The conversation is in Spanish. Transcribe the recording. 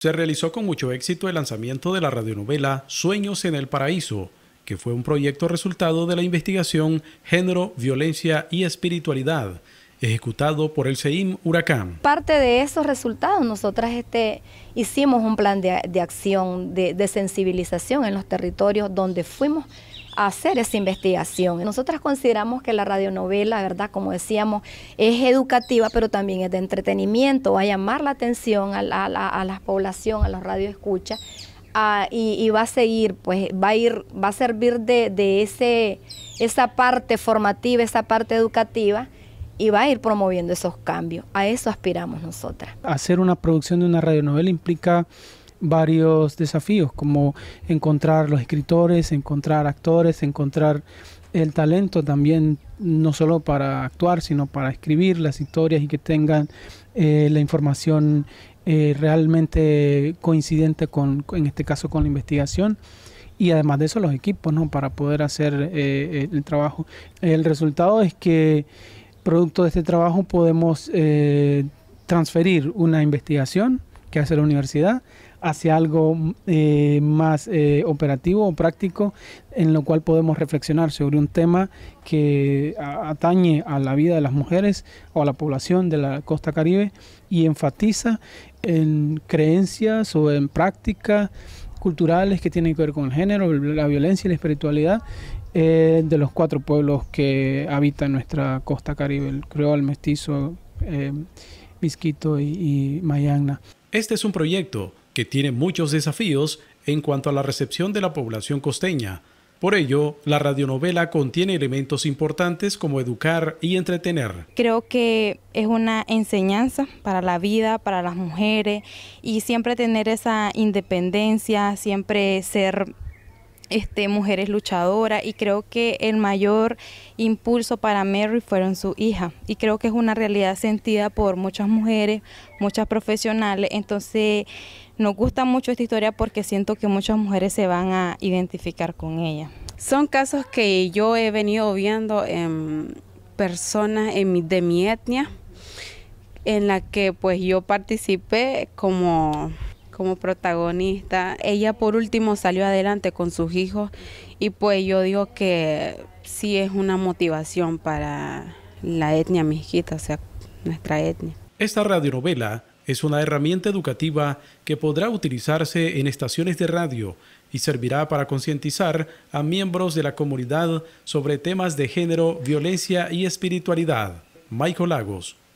se realizó con mucho éxito el lanzamiento de la radionovela Sueños en el Paraíso, que fue un proyecto resultado de la investigación Género, Violencia y Espiritualidad, ejecutado por el CEIM Huracán. Parte de esos resultados, nosotras este, hicimos un plan de, acción, de, de sensibilización en los territorios donde fuimos hacer esa investigación. Nosotras consideramos que la radionovela, ¿verdad? Como decíamos, es educativa, pero también es de entretenimiento, va a llamar la atención a la, a a la población, a los radioescuchas, ah, y, va a seguir, pues va a ir, va a servir de, de ese, esa parte formativa, esa parte educativa y va a ir promoviendo esos cambios. A eso aspiramos nosotras. Hacer una producción de una radionovela implica varios desafíos, como encontrar los escritores, encontrar actores, encontrar el talento también, no solo para actuar, sino para escribir las historias y que tengan eh, la información eh, realmente coincidente con, en este caso, con la investigación. Y además de eso, los equipos, ¿no? Para poder hacer eh, el trabajo. El resultado es que, producto de este trabajo, podemos transferir una investigación que hace la universidad hacia algo mm, eh, más eh, operativo o práctico en lo cual podemos reflexionar sobre un tema que atañe a la vida de las mujeres o a la población de la costa caribe y enfatiza en creencias o en prácticas culturales que tienen que ver con el género, la violencia y la espiritualidad eh, de los cuatro pueblos que habitan nuestra costa caribe, el creol, el mestizo, misquito y, y Mayagna. Este es un proyecto que tiene muchos desafíos en cuanto a la recepción de la población costeña. Por ello, la radionovela contiene elementos importantes como educar y entretener. Creo que es una enseñanza para la vida, para las mujeres y siempre tener esa independencia, siempre ser este, mujeres luchadoras y creo que el mayor impulso para Mary fueron su hija y creo que es una realidad sentida por muchas mujeres, muchas profesionales, entonces nos gusta mucho esta historia porque siento que muchas mujeres se van a identificar con ella. Son casos que yo he venido viendo en personas en de mi etnia en la que pues yo participé como como protagonista. Ella por último salió adelante con sus hijos y pues yo digo que sí es una motivación para la etnia mixquita, o sea, nuestra etnia. Esta radionovela es una herramienta educativa que podrá utilizarse en estaciones de radio y servirá para concientizar a miembros de la comunidad sobre temas de género, violencia y espiritualidad. Michael Lagos,